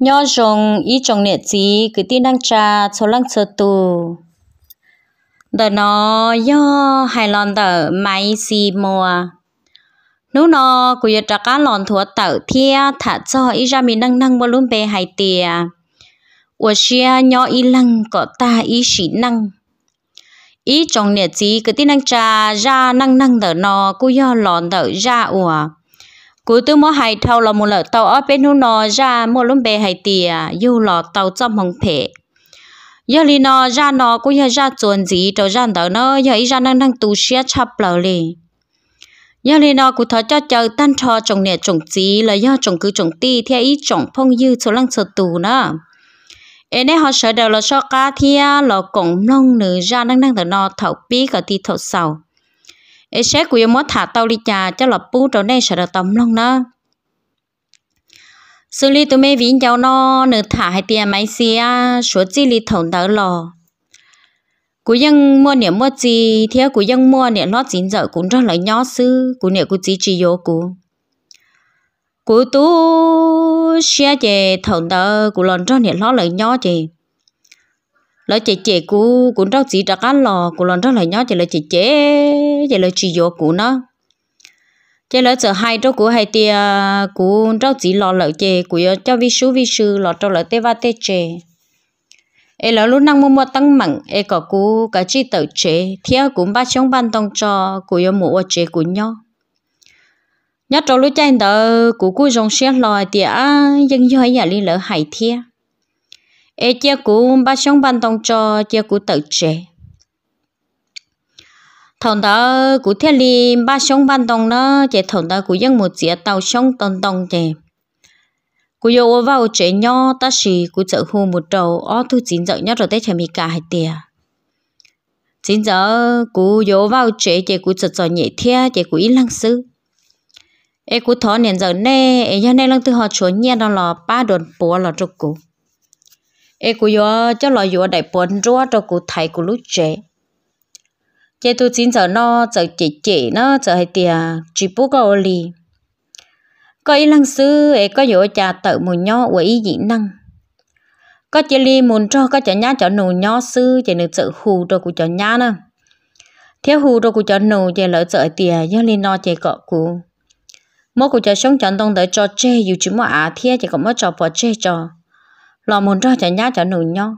nho rồng ý trong nệ chí cứ tin đang trà số lăng sơ tù đờ nó yo hài lòng đờ máy xì mùa nú nó cứ giờ trả cá lòng thua tẩu thia thả cho ý ra mình năng năng bao luôn bề hài tìa ủa xia nho ý lăng có ta ý sĩ năng ý trong nệ chí cứ tin đang trà ra năng năng đờ nó cứ yo lòng đờ ra ủa cú tư mua hai thâu là một lợ tàu ở bên hú nọ ra mua lúm bè hai tiề yêu lọ tàu trong mong phệ giờ li nọ ra nọ cũng giờ ra chuẩn gì tàu ra đó nó giờ ý ra năng năng tu sửa chập lợ li giờ li nọ cũng thọ cho chờ tan thọ trồng nè trồng gì là giờ trồng cứ trồng ti theo ý trồng phong dư cho lăng sờ tù nữa em này họ sợ đầu là so cá thia lọ cổng nông nữ ra năng năng tàu nó thầu bí cả ti thầu sầu ấy sẽ của em thả tàu đi chà cho là bú trâu nên sẽ được tầm lòng đó xử lý tụi mày vĩnh cháu nó nửa thả hai tiền máy xe số chi li thổng đỡ lò cú dân mua niệm mua gì thế cú dân mua niệm lót chín giờ cũng rất là nhỏ sư cú niệm cú chỉ chỉ vô cú cú tú xe chè thổng đỡ cú lần cho niệm lót lại nhỏ chè lỡ chế chế cú cũng đâu chỉ ra cá lò cũng lần rất là nhớ chỉ là chế chế chỉ là chỉ vô cú nó chế lỡ giờ hai đâu cú hai tia cú đâu chỉ lò lỡ chế cú cho vi sư vi sư lò đâu lỡ tê va tê chế ê lỡ lúc năng mua mua tăng mặn ê có cú cả chi tự chế theo cũng ba chống ban tông cho cú yêu mua chế cú nhau nhớ trâu lúc chạy đó cú cú rong xe lò tia dân dơi nhà đi lỡ hai thia e chia cú ba sống ban tông cho chia cú tự trẻ thằng đó cú thiết li ba sống ban tông nó chỉ thằng đó cú dân một chiếc tàu sống tông tông chè cú vô vào trẻ nhỏ ta xì cú chợ hù một đầu ó thu chín giờ nhất rồi tết chả mì cả hai tia chín giờ cú vô vào trẻ trẻ cú chợ trò nhẹ thia trẻ cú ít lăng sư e cú thọ nền giờ nè e giờ nè lăng từ họ chuột nhẹ đó là ba đồn búa là trục cú e cú yo cho lo yo đại bốn rúa cho cô thầy cô lúc trẻ chế tu chín giờ nó giờ chỉ chỉ nó giờ hay tiề chỉ bố gò lì có ý lăng sư e có yo cha tự mù nho của ý dị năng có chế li muốn cho có chả nhá cho nụ nhó sư chế nữ tự hù cho cô cho nhá nữa theo hù cho cô cho nụ chế lỡ giờ tiề do li nó chế cọ cô mỗi cô cho sống chọn đông tới cho chê dù chỉ mỗi à thiê chỉ có mỗi cho bỏ chê cho lò mồn cho chả nhá chả nổi nhau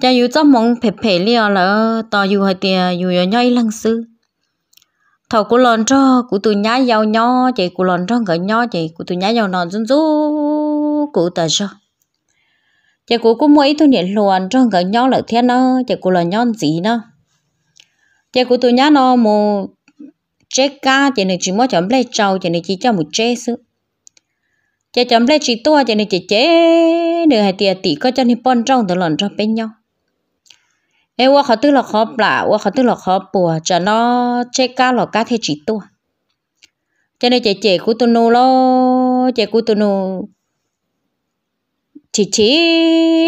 chả yêu cho mong phê phê liều là tao yêu hay tiền yêu yêu nhau lăng sư Thảo cú lòn cho cú tụi nhá giàu nhau chị cú lòn cho gỡ nhau chị cú tụi nhá giàu nọ dân dú cú tờ cho chị cú cũng mấy tụi nhện luồn cho gỡ nhau lại thiên nó chị cú lòn nhau gì nó chị cú tụi nhá nó mù chế ca chị này chỉ mới chấm lấy châu, chị này chỉ cho một chế sự chị chấm lên chỉ tua chị nên chị chế được hai tiệt tỷ có cho nên bon trong từ lần cho bên nhau em qua khó tư là khó bả qua khó tư là khó bùa cho nó che cá là cá thì chỉ tua cho nên chị chế của tôi nô lo chị của tôi nô chỉ chỉ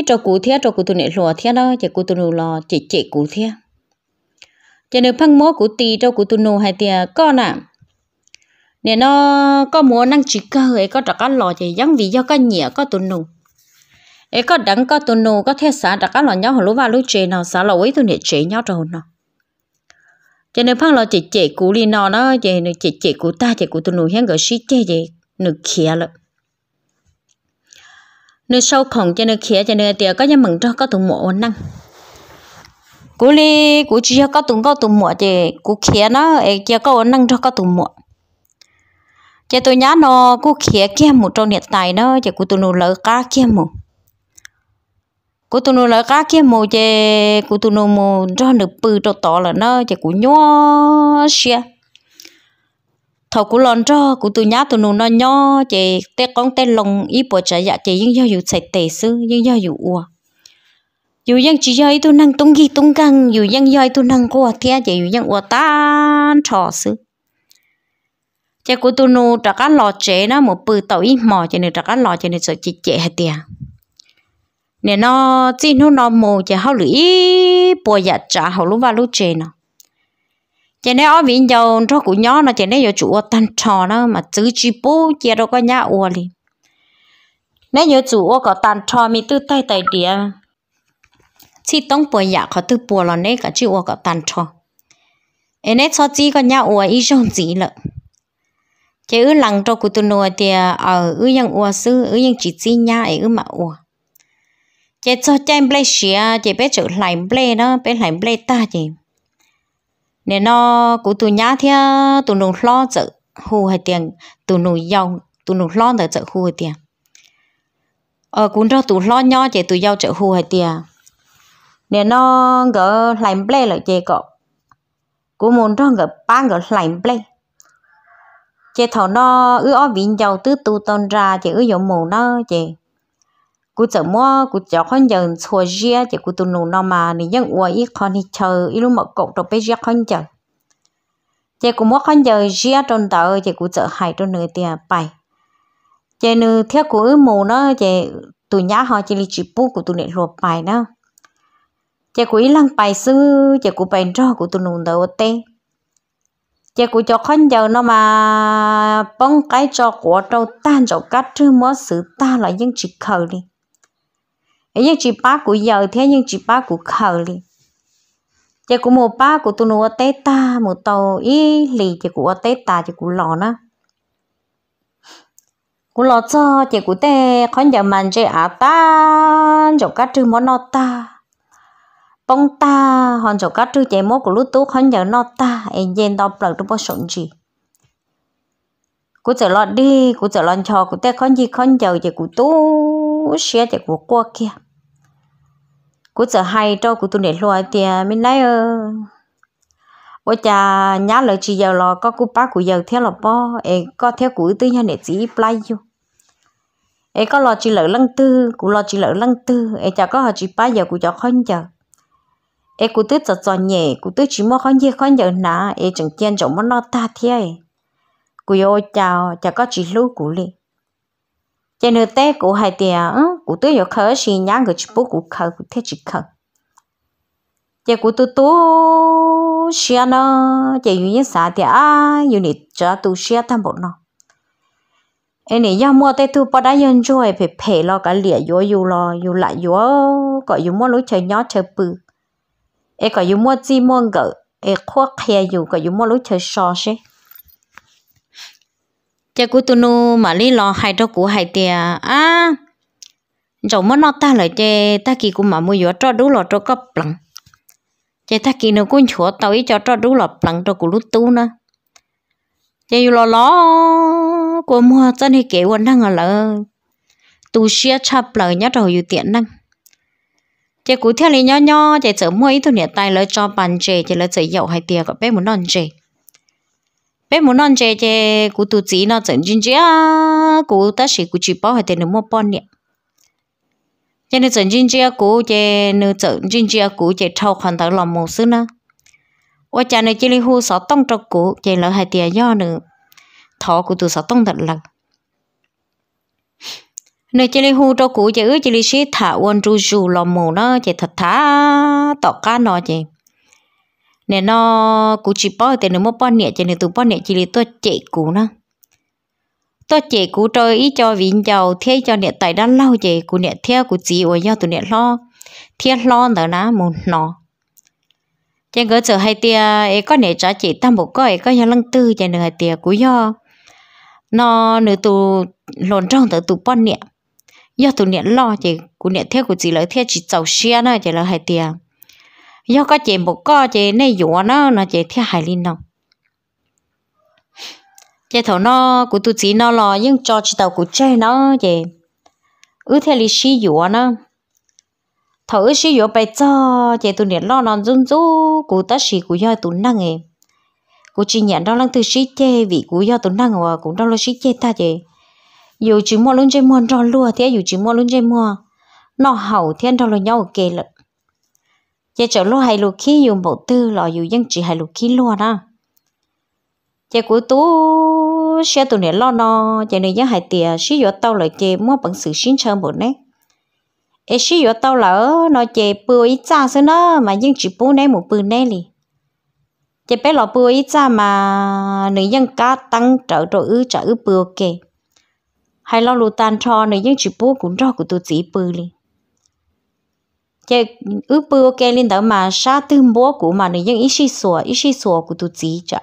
cho cụ thiết cho cụ tôi nệ lò thiết đó chị cụ tôi nô lo chị chế cụ thiết cho nên phăng mốt cụ tì cho cụ tôi nô hai tiệt con ạ à nên nó có muốn năng chỉ cơ ấy có trả cá lò thì giống vì do có nhẹ có tụi nụ ấy có đắng có tụi nụ có thể xả trả cá lò nhau hồi lúc vào lúc chế nào xả lò ấy tụi nè chế nhau rồi nó cho nên phăng lò chị chế cũ đi nó nó chị chế chế cũ ta chế cũ tụi nụ hiện gọi xí chế chị nụ kia lợ nụ sâu khổng cho nụ kia cho nụ tiệt có nhà mừng cho có tụi mộ năng cú li cú chỉ có tụi có tụi mộ chế, cú kia nó ấy chỉ có năng cho có tụi mộ chị tôi nhá nó cô khía kia một trong hiện tại nó chị cô tôi nô lỡ cá kia một cô tôi nô lỡ cá kia một chị cô tôi nô một cho được bự cho to là nó chị cô nhó xia thầu cô lon cho cô tôi nhá tôi nô nó nhó chị té con té lồng ý bộ trả dạ chị nhưng do dù sạch tệ sư nhưng do dù ua dù dân chỉ dây tôi năng tung ghi tung căng dù dân dây tôi năng qua thea chị dù dân qua tan trò sư chế cô tu nu trả cá lò chế nó một bự tàu ít mò cho nên trả cá lò cho nên sợ chị chế hết tiền nè nó chỉ nó nó mù chế hao lưỡi bùa dạ trả hậu lúc vào lúc chế nó chế nên ở viện giàu cho của nhỏ nó chế nên giờ chủ tan trò nó mà chữ chỉ bố chế đâu có nhá ua liền nếu giờ chủ có tan trò mi tư tay tay địa chỉ tông bùa dạ có tư bùa là nên cả chữ có tan trò em nên cho chỉ có nhá ua ý giống gì lận chế ứ lằng cho cụ tụi nó thì à, ở ứ yang ua sư ứ yang chỉ chỉ nhá ấy ứ mà ua chế cho chém ble xia chế bé chữ lại ble đó bé lại ble ta chế nên nó cụ tụi nhá thì à, tụi nuôi lo chữ hù hay tiền tụi nuôi giàu tụi nuôi lo được chữ hù hay tiền ở ờ, cũng cho tụi lo nhỏ chế tụi giàu chữ hù hay tiền nên nó gỡ lại ble là chế cọ cũng muốn cho gỡ ba gỡ lại ble chị thảo nó ư ở vịn dầu tứ tu tôn ra chị ư dụng mù nó chị cú chở mua cú chở con dần xua ria chị cú tu nụ nó mà nị dân uo ít con thì chờ ít lúc mà cậu đâu biết ria con chờ, chị cú mua con dần ria trôn tờ chị cú chở hai trôn nửa tiền bài chị nữ theo cú ư mù nó chị tu nhá họ chị li chỉ bu cú tu nệ ruột bài nó chị cú ít lăng bài sư chị cú bài cho cú tu nụ đầu tê chị cũng cho khăn giờ nó mà bông cái cho của trâu tan cho cắt chứ mất sự ta là những chị khờ đi những chị ba của giờ thế những chị ba của khờ đi chị cũng một ba của tôi nó té ta một tàu ý lì chị của té ta chị của lò nó cú lò cho chị cụ tê khán giờ mình chơi à tan cho các trường món nó ta bông ta hòn chỗ cắt trước chế mốt của lúc tú hòn giờ nó ta em dên đọc lợt trong bó sổn gì cú trở lọt đi cú trở lọt cho cú tết con gì con giờ chị cú tú xe chị cú qua kia cú trở hay cho cú tu để loa tiền mình lấy ơ ôi cha nhá lời chị giờ lọ có cú bác cú giờ theo là bo em có theo cú tư nhà để chỉ play vô em có lọ chị lỡ lăng tư cú lọ chị lỡ lăng tư em chả có họ chị ba giờ cú cho con giờ ê cụ tư cho cho nhẹ cụ tư chỉ mua con gì con giờ nà ê chẳng tiền chẳng muốn nó ta thế cụ yêu chào chả có chỉ lưu cụ li cho nên té cụ hay tiền cụ tư yêu khờ xì nhá người chỉ bố cụ khờ cụ thế chỉ khờ cho cụ tư tu xia à nó cho yêu những xã thì à yêu nị chả tu xia tham bộ nó ê nị yêu mua tê tu bỏ đá yên rồi phải phải lo cái lìa yếu yếu lo yếu lại yếu gọi yếu mua lối chơi nhỏ chơi bự ấy có dùng mua gì mua ngỡ ai khoác khe dù có dùng mua lối chơi sò xí chắc cú tu nu mà lý lo hai đó cú hai tia à dầu mất nó ta lại chơi, ta kỳ cú mà mua gió cho đủ lọ cho cấp lằng chơi ta kỳ nó cũng chúa tao ý cho cho đủ lọ lằng cho cú lút tu nữa chê lo lo cú mua chân thì kế quần đang ở lỡ tu xia chập lỡ nhá rồi yêu tiện năng chị cú theo lý nho nho chị chở mua ít thôi nhiệt tay lấy cho bàn chị chị lấy chở dậu hay tiền có bé muốn non chị bé muốn non chị chị cú tu chỉ nó chở chân chia cú ta chỉ cú chỉ bao hay tiền mua bon nhỉ, chị nữ chở chân chia cú chị nữ chở chân chia cú chị thâu khoản tao làm một xứ nữa ô cha nó chỉ li hu sáu tông trâu cú chị lấy hai tiền do nữ thọ cú tu sáu tông thật lặng nơi chỉ li hu cho cũ chơi chỉ li xí thả quân tru dù lò mù nó chơi thật thả tọt cá nó chơi nên nó cũ chỉ bỏ thì nó mua bỏ nhẹ chỉ nên tụ bỏ nhẹ chỉ li tôi chạy cũ nó tôi chạy cũ trời ý cho vĩnh giàu thế cho nhẹ tại đã lâu chơi cũ nhẹ theo cũ chỉ ở nhau tụ nhẹ lo thiết lo nữa ná mù nó chẳng có chờ hai tia ấy có nhẹ trả chỉ tam bộ coi có nhà lăng tư chẳng được hai tia cũ do nó nửa tụ lồn trong tới tụ bỏ nhẹ giờ tụi nè lo chị cụ nè theo của chị lợi theo chị giàu xe nữa chị lợi hai tiền giờ có chị một co chị nay dụ nó là chị theo hai linh đồng chị thầu nó của tụi chị nó lo nhưng cho chị tàu của chơi nó chị ứ theo lý sĩ dụ nó thầu ứ sĩ dụ bài cho chị tụi nè lo nó run rú cụ ta sĩ của giờ tụi năng em cụ chị nhận đó là từ sĩ chơi vì cụ do tụi năng và cũng đó là sĩ chơi ta chị dù chỉ mua luôn chơi mua cho lúa thế dù chỉ mua luôn chơi mua nó hậu thiên cho lo nhau kề lận, chế chỗ lúa hay lúa khí dùng bộ tư lọ dù dân chỉ hay lúa khí lúa đó chế cuối tú xe tụi này lo nó chế này dân hay tiền sử dụng tao lại chế mua bằng sự xin chơi bộ này ấy sử dụng tao lỡ nó chế bùa ít cha xứ nó mà dân chỉ bùa này một bùa này liền chế bé lọ bùa ít cha mà nữ dân cá tăng trợ rồi ư trợ ư bùa kề hay lo lù tan cho này những chỉ bố cũng cho của tôi chỉ bự li cái ước bự ok lên đó mà sa tư bố của mà này những ít xí sủa ít xí sủa của tôi chỉ chả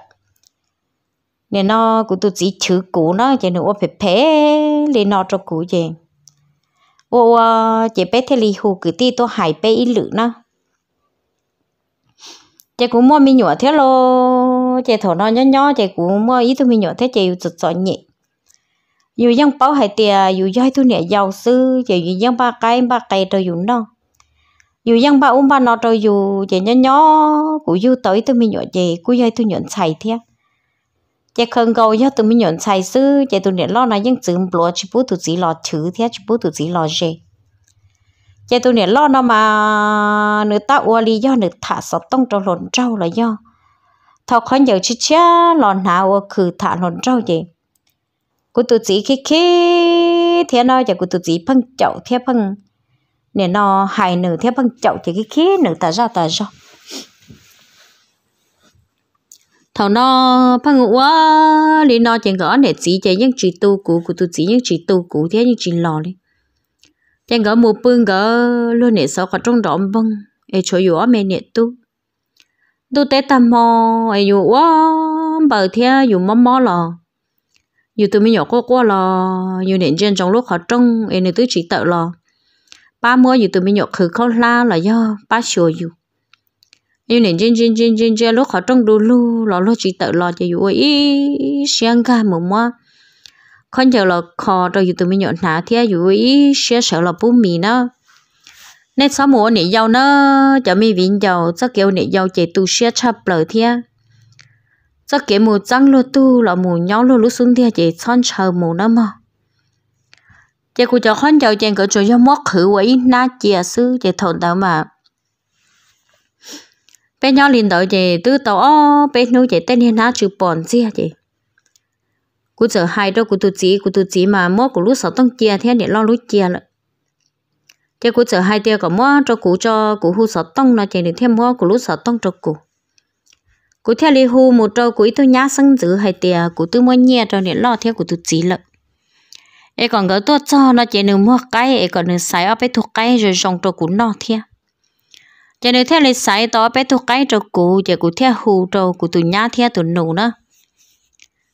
nên nó của tôi chỉ chữ cũ nó chỉ nữa phải phe lên nó cho cũ gì ô chỉ bé thế li hù cứ ti tôi hại bé ít lử nó chị cũng mua mi nhựa thế lo chị thổ nó nhỏ nhỏ chị cũng mua ít thứ mi nhựa thế chơi rất rõ nhỉ dù dân bảo hay tiệt dù dây thu nè giàu sư chỉ dù dân ba cây ba cây rồi dù nó dù dân ba uống ba nó rồi dù chỉ nhỏ nhỏ của dù tới tôi mình nhọn gì của dây thu nhọn xài thế chỉ cần cầu cho tôi mình nhọn xài sư chỉ tôi nè lo là dân chữ bùa chỉ bút tụi chỉ lo chữ thế chỉ bút tụi chỉ lo gì chỉ tôi nè lo nó mà nửa ta uo lý do nửa thả sọ tông trâu lồn trâu là do thọ khó nhiều chứ chá lòn nào uo khử thả lồn trâu vậy cụ tụ chỉ khi khi thế nó giờ cụ tụ chỉ phăng chậu thế phăng nè nó hài nữ thế phăng chậu chỉ khi khi nữ ta ra ta ra thầu nó phăng ngủ quá đi nó chẳng có để chỉ chỉ những chỉ tu cũ cụ tụ chỉ những chỉ tu cũ thế những chỉ lò đi chẳng có một bưng gõ luôn để sau có trong đó bông ai chỗ yếu mẹ nè tu tu tế tam mò ai yếu quá bờ thế yếu mò mò lò dù tôi mới nhỏ cô cô lo dù nền trên trong lúc họ trông em nên tôi chỉ tự lo ba mua dù tôi mới nhỏ khử khó la là do ba sửa dù dù nền trên trên trên trên trên lúc họ trông đồ lu lo lo chỉ tự lo cho dù ấy sáng ca mồm mua con giờ là khó rồi dù tôi mới nhỏ thả thì dù ấy sẽ sợ là bố mì nó nên sáu mùa nị giàu nó cho mi vịn giàu chắc kiểu nị giàu chạy tu sẽ chập lời thiệt cho kể mù trăng lô tu là mù nhau lô lúc xuống đi chỉ son chờ mù nó mà chị cụ cho khoan chào chàng cỡ chỗ cho móc khử quấy na chị à sư chị thổn tao mà bé nhau liền đợi chị tư tàu ô, bé nuôi chị tên hiền na chữ bòn gì à chị cụ giờ hai đó cụ tu chỉ cụ tu chỉ mà mất của lúc sáu tông chia thế để lo lúc chia lại chị cụ giờ hai tiêu có mất cho cô cho cô hú sáu tông là chị được thêm móc của lúc sáu tông cho cô cú theo li hu một trâu cú tôi nhá sân giữ hay tiề cú tôi mua nhẹ rồi để lo theo cú tôi chỉ lợ e còn gỡ tốt cho nó chỉ nửa mua cái e còn nửa xài ở bên thuộc cái rồi rong trâu cú nó theo chỉ nửa theo lấy xài to bên thuộc cái trâu cú chỉ cú theo hu trâu cú tôi nhá theo tôi nụ nữa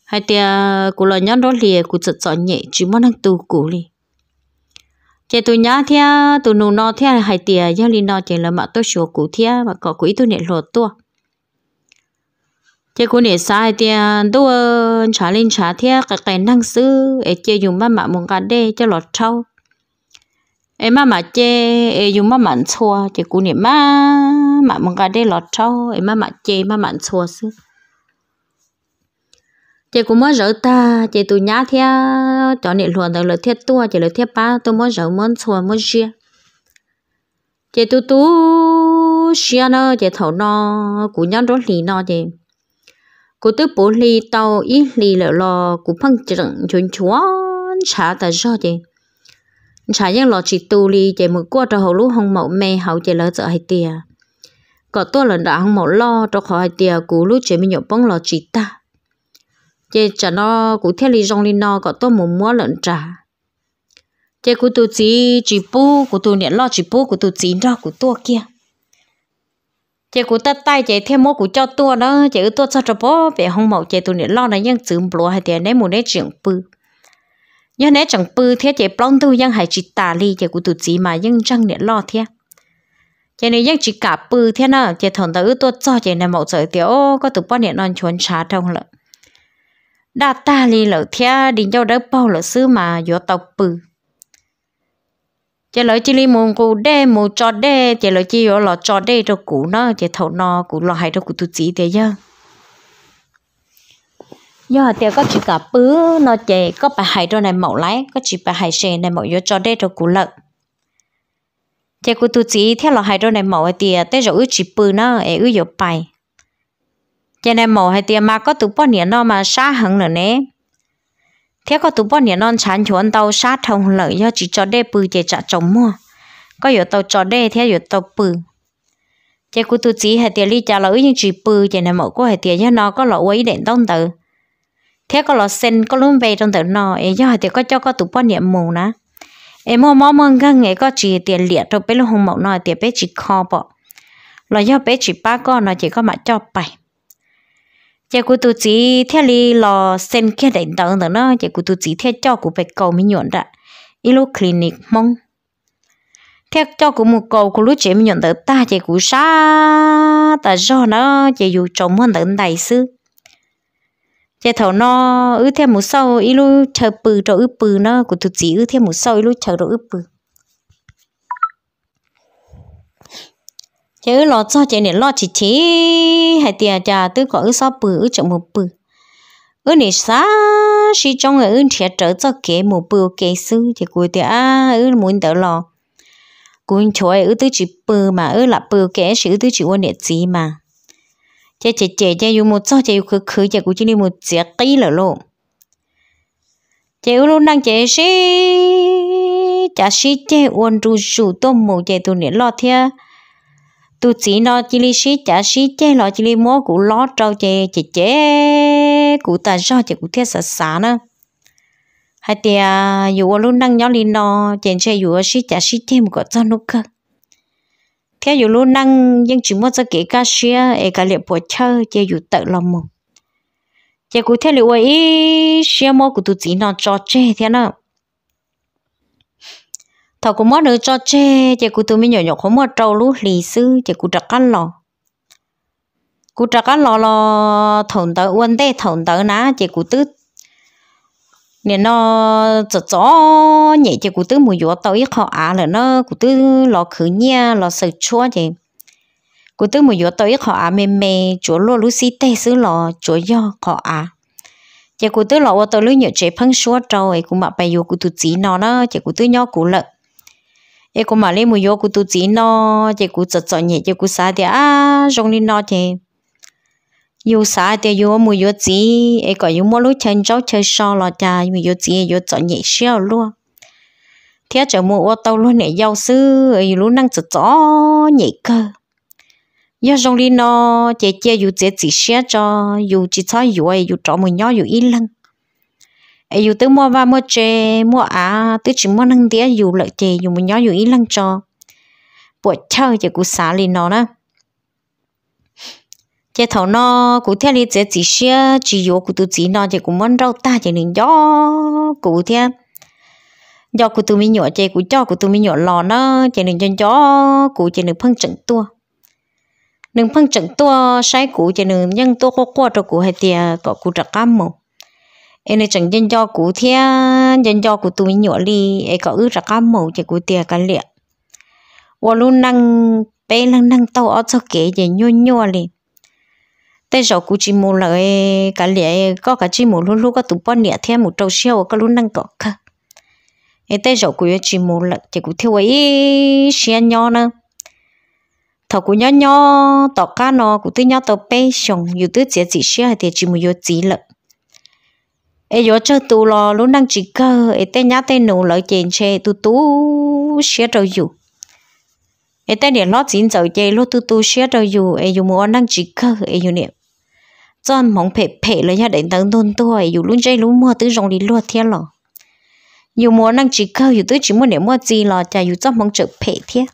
hay tiề cú lo nhón đó lìa cú chợt chọn nhẹ chỉ muốn ăn tu cú li chị tôi nhá thia tôi nụ no thia hay tiề giao li no chị là mà tôi sửa cú thia mà có quỹ tôi nhẹ lột tua thế cô nè sai tiền à, đâu ờ, trả lên trả thế cái cái năng sư ấy chơi dùng mắt mà muốn cả đê cho lọt trâu em mà mà chê em dùng mà mặn chua thì cô nè má mà muốn cả đê lọt trâu em mà mà chê mà mặn chua sư chị cũng mới rỡ ta chị tụi nhá theo cho nè luôn được lời thiết tua chị lời thiết ba tôi mới rỡ muốn chua muốn chia chị tụi tu xia nó chị thầu nó cũng nhau đốt lì nó chị cô tư bố li tàu ít li lợ lò cô phăng chừng chuẩn chúa trả ta cho chị trả nhận lò chỉ tu li chị một qua cho hậu lũ hồng mẫu mẹ hậu chị lỡ sợ hay tia có tôi lần đã hồng mẫu lo cho khỏi hay tia cô lũ chị mình nhậu bông lò chỉ ta chị trả nó cô theo li rong li no có tôi muốn mua lợn trả chị cô tu chỉ bố cô tu nhận lo chỉ bố cô tu chỉ ra cô tu kia chị cụ tất tay chị thêm mô cụ cho tua đó chị tua cho cho bố về không mẫu chị tụi nè lo này nhưng chữ bùa hay tiền nè muốn nè trưởng bư nhưng nè trưởng bư thế chị plong tu nhưng hay chị tà li chị cụ tụi chị mà nhưng chẳng nè lo thế chị này nhưng chị cả bư thế nè chị thằng ta ư tua cho chị nè mẫu trời tiểu có tụi bao này non chuồn trá trong lợ đa ta li lợ thế đình cho đỡ bao lợ sư mà vô tộc bư chỉ lỡ chỉ li mùng cụ đê mù cho đê chỉ lỡ chỉ lo lọ cho đê cho cụ nó chỉ thầu nó cụ lo hay cho cụ tu chỉ thế chứ giờ tiêu có chỉ cả bứ nó chỉ có bà hay cho này mẫu lái có chỉ bà hay xe này mẫu yếu cho đê cho cụ lợn chỉ cụ tu chỉ theo lo hay cho này mẫu thì à, tới rồi chỉ bứ nó ấy yếu bài cho này mẫu hay tiêu à, mà có tụ bao nhiêu nó mà xa hơn nữa nè thế có tụ bọn nhà non chán chuẩn tàu sát thông lợi do chỉ cho đê bự để trả chống mua có yếu tàu cho đê thế yếu tàu bự chế của tụ chỉ hệ tiền ly trả lỗi nhưng chỉ bự chế này mẫu của hệ tiền do nó có lỗi quấy đến tông tử thế có lỗi sen có luôn về trong tử nó ấy do hệ tiền có cho có tụ bọn nhà mù ná em mua mỏ mông gan nghệ có chỉ tiền liệt rồi bé luôn hùng mẫu nó tiền bé chỉ kho bọ, lo do bé chỉ ba con nó chỉ có mà cho bảy chị cụ tụ chỉ theo li lò sen kia đánh đầu nữa nó chị cụ tụ chỉ theo cho cụ phải cầu mới nhuận đã ilu clinic mong theo cho cụ một cầu cụ lúc chị mi nhọn tới ta chị cụ xa ta do nó chị dù trồng hơn tới đại sư chị thầu nó ư theo một sau sâu ilu chờ bự rồi ư bự nó cụ tụ chỉ ư theo một sau sâu ilu chờ rồi ư bự chế lo cho chế này lo chỉ chỉ hay tiền cha tư có ư sao bự ư chậm một bự ư này sa si trong ư thiệt trở cho kế một bự kế sư thì cuối tiền à ư muốn đỡ lo cũng chơi ư tư chỉ bự mà ư là bự kế sự tư chỉ quan đệ gì mà chế chế chế chế dùng một cho chế dùng khứ khứ chế cũng chỉ đi một chế tí lỡ lộ chế ư luôn đang chế si chả si chế uốn trụ trụ tôm mù chế tụ này lo thiệt tu chỉ nó chỉ li xí chả xí chế lo chỉ li mua củ lót trâu chè chè chè củ ta do chè củ thiết sả sả nữa hay thì à dù luôn năng nhau li nó chè chè dù xí chả xí chế một cái cho nó cơ theo dù luôn năng nhưng chỉ mua cho kể cả xí ấy cả liệu bộ chơi chè dù tự lòng mồm chè củ theo liệu ấy xí mua củ tu chỉ nó cho chè thế nào thọ cũng mất nữa cho chê chị cụ tôi mới nhỏ nhỏ không mất trâu lú lì sư chị cụ trắc ăn lò cụ trắc ăn lò lò thổn tớ quên tê thổn tớ ná chị cụ tứ nên nó chở chó nhẹ chị cụ tứ mùi gió tàu ít khó á là nó cụ tứ lò khử nhia lò sờ chua chị cụ tứ mùi gió tàu ít khó á mê mê chúa lô lú xí tê sư lò chỗ do khó á chị cụ tứ lò ô tàu lú nhựa chế phăng xua trâu ấy cũng mặc bài vô cụ tụ chỉ nó nó chị cụ tứ nhỏ cụ lợn ấy cô mà lấy mùi vô cô tu chỉ nó chỉ cô chật chật nhẹ chỉ cô xả thì à rong đi nó thì yêu xả thì yêu mùi vô chỉ ấy có yêu mua lúc chân cháu chơi so là cha mùi vô chỉ yêu chật nhẹ xíu luôn thế chờ mua ô tô luôn nè giàu sư yêu lúc năng chật chó nhẹ cơ yêu rong đi nó chỉ chơi yêu chơi chỉ xíu cho yêu chỉ cho yêu ai yêu trọ mùi nhỏ yêu ít lăng dù tới mua ba mua chè mua á tới chỉ mua năng tía dù lợi chè dù mình nhớ dù ít lăng cho bộ chơi chỉ cú xả lên nó nè, chè thầu nó cú theo đi chè chỉ xia chỉ yếu cú tự chỉ nó chè cú muốn rau ta chè nên gió cú theo do cú tự mi nhọ chè cú cho cú tự mi nhọ lò nó chè nên chân gió cú chè nên phăng trận tua nên phăng trận tua sai cú chè nên nhân tua khó qua cho cú hay tiề có cú trắc cam mồ nên này chẳng dân do cụ thế dân do cụ tôi nhỏ li ấy có ước ra cá màu cho cụ tiệt cá liệt và luôn năng bé lăng năng tàu ở cho kể về nhô nhô li tên sổ cụ chỉ một lời cá liệt có cả chỉ một luôn luôn có tụi bọn liệt thêm một trâu siêu có luôn năng có cả em tên sổ cụ chỉ một lần chỉ cụ theo ấy xe nhỏ nữa thọ cụ nhỏ nhỏ tọt cá nó cụ tê nhỏ tọt bé xong dù tê chỉ chỉ xe thì chỉ một yếu chỉ lợn ai giờ cho tụ lo luôn đang chỉ cơ ai tên nhá tên nụ lợi chèn chè tụ tú xé rồi dù ai tên điện lót chín dầu chè lót tụ tú xé rồi dù ai dù muốn đang chỉ cơ ai dù niệm chọn mong phê phê lấy nhà đến tận thôn tôi ai dù luôn chơi luôn mua tứ rồng đi luôn thiên lò dù muốn đang chỉ cơ dù tứ chỉ mua niệm mua gì lò chả dù chọn mong chợ phê thiên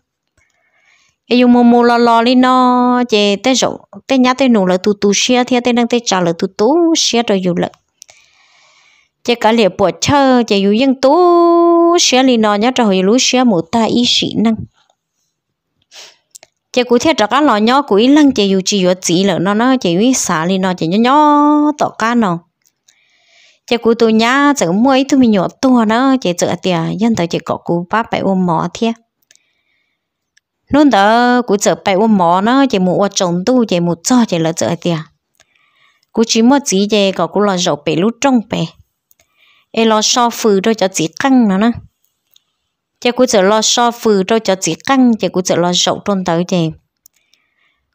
ai dù mua mua lo lò đi nó chè tên rộng tên nhá tên nụ lợi tụ tú xé thiên tên đang tên trả lợi tụ tú xé rồi dù lợi chỉ cả liệt bỏ chơ chỉ dùng dân tú xé li nó nhá cho hồi lú xé mũ ta ý sĩ năng chỉ cụ thể cho cá lò nhỏ cụ ý lăng chỉ dùng chỉ dù chỉ lợ nó nó chỉ dù xả li nó chỉ nhỏ nhỏ tọ cá nó chỉ cụ tôi nhá chỉ mua ấy tôi mình nhỏ to nó chỉ chợ tiề dân tới chỉ có cụ ba bảy ôm mỏ thiệt nôn đó cụ chợ bảy ôm mỏ nó chỉ mua trồng tu chỉ mua cho chỉ là chợ à tiề cụ chỉ mua chỉ chỉ có cụ lò rậu bảy lú trong bảy ai lo so phừ đâu cho chỉ căng nữa nè chị cũng chỉ lo so phừ đâu cho chỉ căng chị cũng chỉ lo rậu tôn tới chị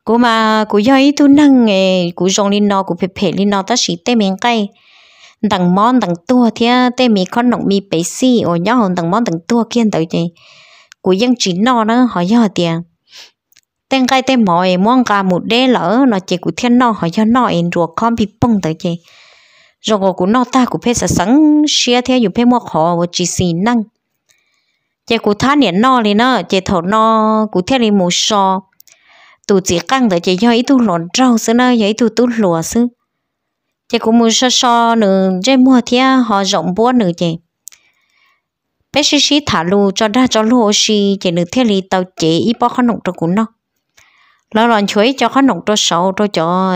cô mà cô dây tu năng nghề cô rong lên nó cô phê phê lên nó ta chỉ tê miếng cây đằng món đằng tua thì tê mi con nọng mi bể xì ở nhau hồn đằng món đằng tua kia tới chị cô vẫn chỉ nó nó hỏi do tiền tên cây tên mọi mong cả một đế lỡ nó chỉ của thiên nó hỏi do nó em ruột con bị bông tới chị rồi ngồi cũng nọ ta cũng phải sáng xia theo dùng phải mua khó và chỉ xin năng chị cũng thá niệm nọ thì nó chị thổ nọ cũng theo đi một sò tụ chỉ căng để chị cho ít tu lộn trâu xứ nó cho ít tu tu lùa xứ chị cũng mua sò sò nữa chị mua theo họ rộng búa nữa chị bé xí xí thả lù cho ra cho lù xí chị nữ theo lì tàu chị ít bao khăn nông cho cũng nó lo lòn chuối cho khăn nông cho sầu cho cho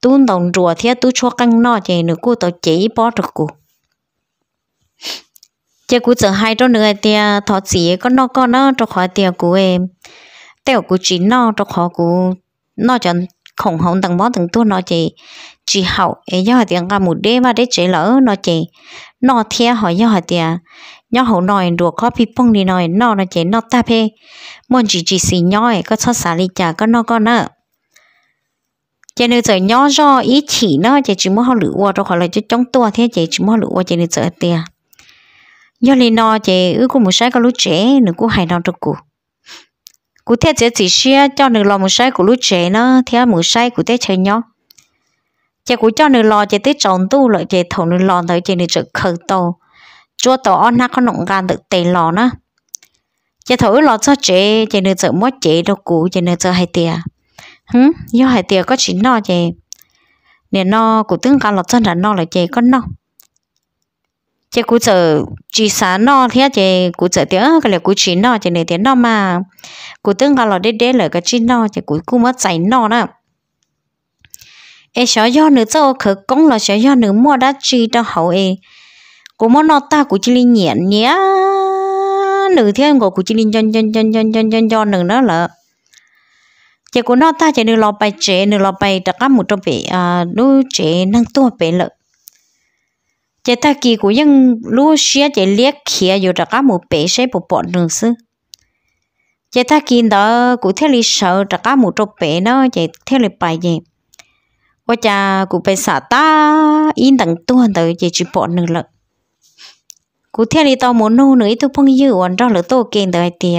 tu đồng rùa thì tu cho căng nọ thì nữa cô tao chỉ bỏ được cô chứ cô giờ hai đó nữa thì thọ sĩ có nọ có nó cho khỏi tiền cô em tiêu cô chỉ nọ cho khó cô nọ cho khổng hồng tầng bó tầng tu nọ chị chỉ hậu ấy do tiền cả một đêm mà để chế lỡ nọ chị nọ theo hỏi do tiền nhỏ hậu nòi đùa có bị bông đi nòi nọ nọ chế nọ ta phê muốn chỉ chỉ xì nhoi có cho xả ly trà có nọ có nợ chị nữ giờ nhỏ do ý chỉ nó chị chỉ muốn học lựa qua rồi khỏi là cho chống tua thế chị chỉ muốn học lựa qua chị nữ giờ tiền do lý nó chị ư cũng một sai cái lũ trẻ nữ cũng hay nó được cụ cụ thế chị chỉ xe cho nữ lo một sai của lũ trẻ nó thế một sai của thế chơi nhỏ chị cũng cho nữ lo chị tới trồng tu lại chị thầu nữ lo thấy chị nữ giờ khởi tàu chúa tàu on nó có nọng gan được tiền lo nó chị thầu lo cho chị chị nữ giờ mất chị đâu cụ chị nữ giờ hay tiền hứ do hải tiều có chín no chè nè no của tướng cả lộc chân là no là chè con no chè cú chở chỉ xá no thế chè cú chở tiệc cái là cú chín no chè này tiệc no mà cú tướng cả lộc đế đế là cái chín no chè cú cú mất chảy no đó em sợ do nữ cho khờ công là sợ do nữ mua đã chi cho hậu em cú mất no ta cú chỉ linh nhẹ nhé nữ thiên của cú chỉ linh chân chân chân chân chân chân chân nữa đó là chỉ của nó ta chỉ được lo bài chế được lo bài đặc các một trong bể à lú chế năng tua bể lợ chỉ ta kỳ của những lúa xia chỉ liếc kia rồi đặc các một bể sẽ bộ bọn đường sư chỉ ta kỳ đó của theo lý sợ đặc các một trong bể nó chỉ theo lý bài gì và cha cũng phải xả ta yên đẳng tua tới chỉ chỉ bọn đường lợ cũng theo lý tao muốn nô nữa tôi phong yêu còn đó là tôi kênh tới tiệt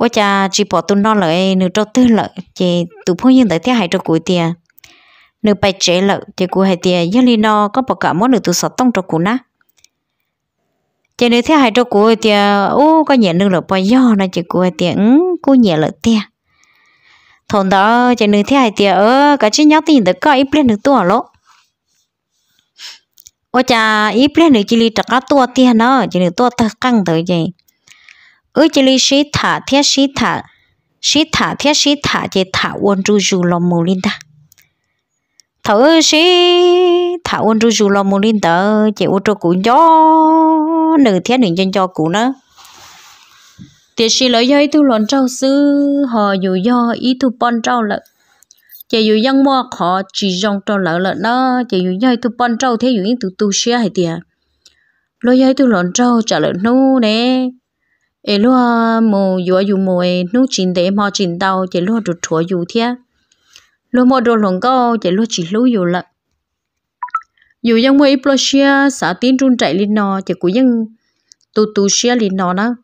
ô cha chỉ bỏ tụi nó lại nửa trâu tư lợi chị tụi phụ nhân tới thế hại cho cuối tiền nửa bài chế lợi chị cuối hai tiền giờ li nó có bỏ cả món nửa tụi sọt tông cho cuối na chị nửa thế hại cho cuối tiền ô có nhẹ nửa lợi bao do này chị cuối tiền ừ cô nhẹ lợi tiền thôn đó chị nửa thế hại tiền ơ cả chị nhóc tiền được có ít lên nửa tua lỗ ô cha ít lên nửa chỉ li trắc cá tua tiền nó chị nửa tua thật căng tới vậy ở chỉ lý sĩ thả thiết sĩ thả sĩ thả thiết sĩ thả chỉ thả ôn trụ dù lòng mù linh ta thảo ơi sĩ thả ôn trụ dù lòng mù linh ta chỉ ôn trụ cũng cho nữ thiết nữ chân cho cũng nữa thì sĩ lấy giấy tu lòn trâu sư họ dù do ý tu pon trâu lợ chỉ dù dân mua họ chỉ dòng trâu lợ lợ nó chỉ dù giấy tu pon trâu thế dù những tu tu xia hay tiệt lối giấy tu lòn trâu trả lợ nu nè ấy lúc ờ, mù vừa dù mù ấy nút chín để mò chín tàu chỉ lúc được chúa dù thế lúc mò đồ lồng câu chỉ lúc chỉ lúc dù lận dù dân mua ít xia xã tin trung chạy lên nò, chỉ cũng dân tu tu xia lên nò nữa